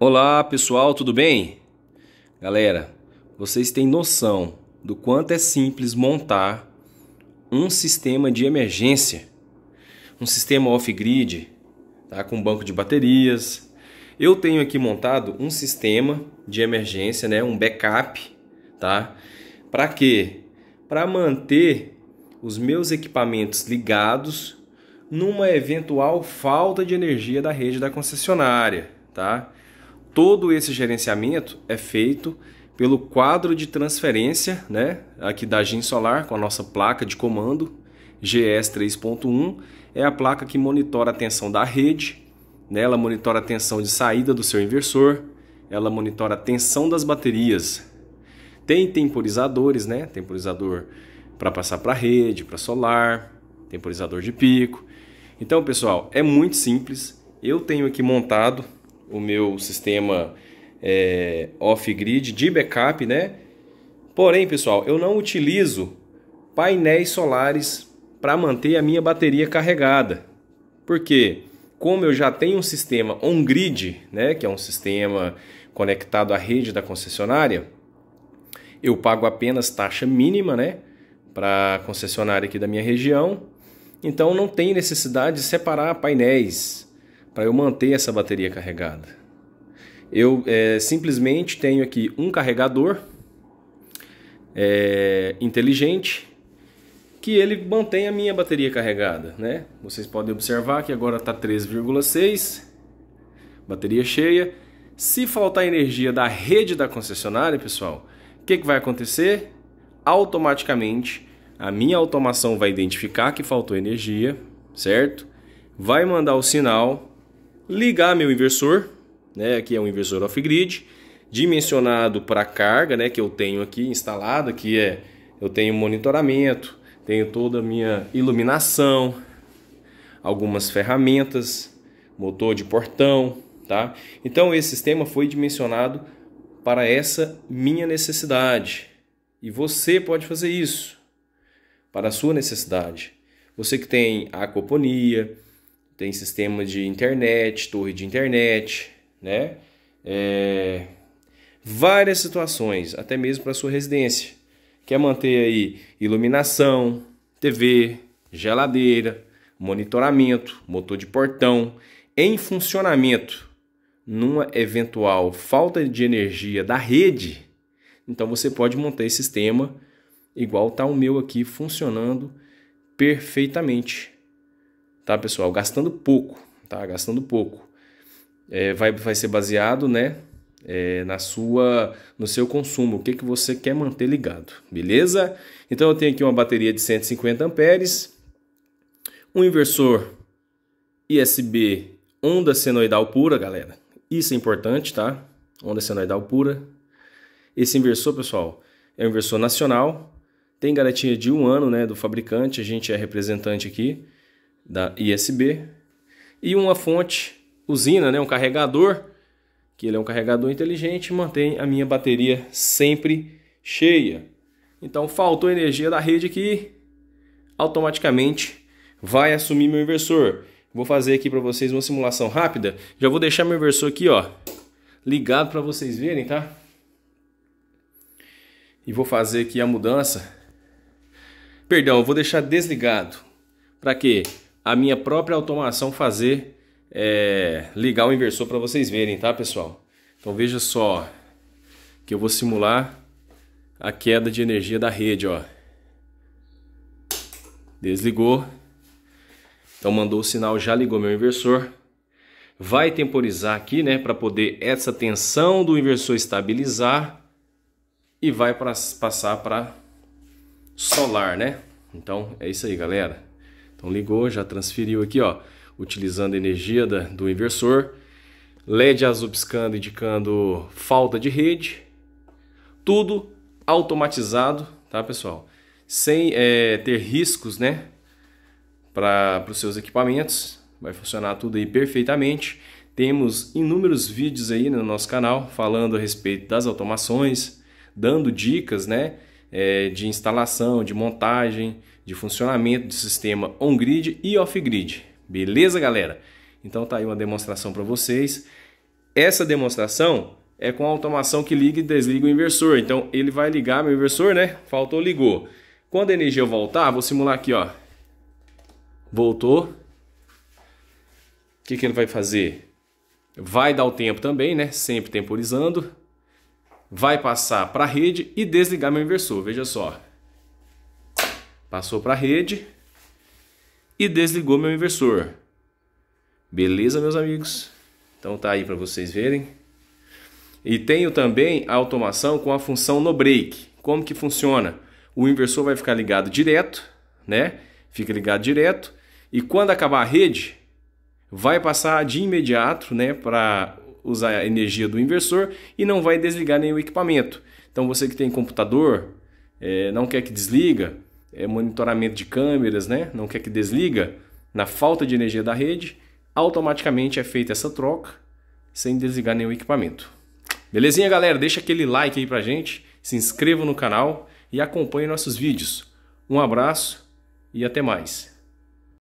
Olá pessoal, tudo bem? Galera, vocês têm noção do quanto é simples montar um sistema de emergência, um sistema off-grid, tá? com banco de baterias. Eu tenho aqui montado um sistema de emergência, né? um backup, tá? Para quê? Para manter os meus equipamentos ligados numa eventual falta de energia da rede da concessionária, tá? todo esse gerenciamento é feito pelo quadro de transferência né, aqui da GIN Solar, com a nossa placa de comando GS 3.1, é a placa que monitora a tensão da rede, né, ela monitora a tensão de saída do seu inversor, ela monitora a tensão das baterias. Tem temporizadores, né? Temporizador para passar para rede, para solar, temporizador de pico. Então, pessoal, é muito simples. Eu tenho aqui montado o meu sistema é, off-grid de backup, né? Porém, pessoal, eu não utilizo painéis solares para manter a minha bateria carregada. Porque como eu já tenho um sistema on-grid, né, que é um sistema conectado à rede da concessionária, eu pago apenas taxa mínima, né, para a concessionária aqui da minha região. Então não tem necessidade de separar painéis para eu manter essa bateria carregada. Eu é, simplesmente tenho aqui um carregador é, inteligente que ele mantém a minha bateria carregada, né? Vocês podem observar que agora está 3,6, bateria cheia. Se faltar energia da rede da concessionária, pessoal, o que, que vai acontecer? Automaticamente a minha automação vai identificar que faltou energia, certo? Vai mandar o sinal ligar meu inversor, né? Aqui é um inversor off-grid, dimensionado para a carga, né? Que eu tenho aqui instalada, que é eu tenho monitoramento, tenho toda a minha iluminação, algumas ferramentas, motor de portão, tá? Então esse sistema foi dimensionado para essa minha necessidade. E você pode fazer isso para a sua necessidade. Você que tem aquaponia, tem sistema de internet, torre de internet, né? É, várias situações, até mesmo para sua residência. Quer manter aí iluminação, TV, geladeira, monitoramento, motor de portão em funcionamento. Numa eventual falta de energia da rede, então você pode montar esse sistema igual tá o meu aqui funcionando perfeitamente tá, pessoal? Gastando pouco, tá? Gastando pouco. É, vai, vai ser baseado, né? É, na sua, no seu consumo, o que, que você quer manter ligado, beleza? Então eu tenho aqui uma bateria de 150 amperes, um inversor ISB onda senoidal pura, galera. Isso é importante, tá? Onda senoidal pura. Esse inversor, pessoal, é um inversor nacional, tem garantia de um ano, né, do fabricante. A gente é representante aqui da ISB e uma fonte usina, né, um carregador, que ele é um carregador inteligente, mantém a minha bateria sempre cheia. Então faltou energia da rede que automaticamente vai assumir meu inversor. Vou fazer aqui para vocês uma simulação rápida. Já vou deixar meu inversor aqui, ó, ligado para vocês verem, tá? E vou fazer aqui a mudança. Perdão, vou deixar desligado. Para quê? a minha própria automação fazer é, ligar o inversor para vocês verem, tá pessoal? Então veja só que eu vou simular a queda de energia da rede, ó. Desligou. Então mandou o sinal, já ligou meu inversor. Vai temporizar aqui, né, para poder essa tensão do inversor estabilizar e vai pra, passar para solar, né? Então é isso aí, galera. Então ligou, já transferiu aqui, ó, utilizando a energia da, do inversor. LED azul piscando indicando falta de rede. Tudo automatizado, tá pessoal? Sem é, ter riscos, né? Para os seus equipamentos. Vai funcionar tudo aí perfeitamente. Temos inúmeros vídeos aí no nosso canal falando a respeito das automações, dando dicas, né? é, de instalação, de montagem, de funcionamento do sistema on-grid e off-grid. Beleza, galera? Então tá aí uma demonstração para vocês. Essa demonstração é com a automação que liga e desliga o inversor. Então ele vai ligar meu inversor, né? Faltou, ligou. Quando a energia voltar, vou simular aqui, ó. Voltou. O que, que ele vai fazer? Vai dar o tempo também, né? Sempre temporizando vai passar para a rede e desligar meu inversor. Veja só. Passou para a rede e desligou meu inversor. Beleza, meus amigos? Então tá aí para vocês verem. E tenho também a automação com a função no break. Como que funciona? O inversor vai ficar ligado direto, né? Fica ligado direto e quando acabar a rede, vai passar de imediato, né, para usar a energia do inversor e não vai desligar nenhum equipamento. Então você que tem computador, é, não quer que desliga, é, monitoramento de câmeras, né? não quer que desliga, na falta de energia da rede, automaticamente é feita essa troca sem desligar nenhum equipamento. Belezinha, galera? Deixa aquele like aí pra gente, se inscreva no canal e acompanhe nossos vídeos. Um abraço e até mais.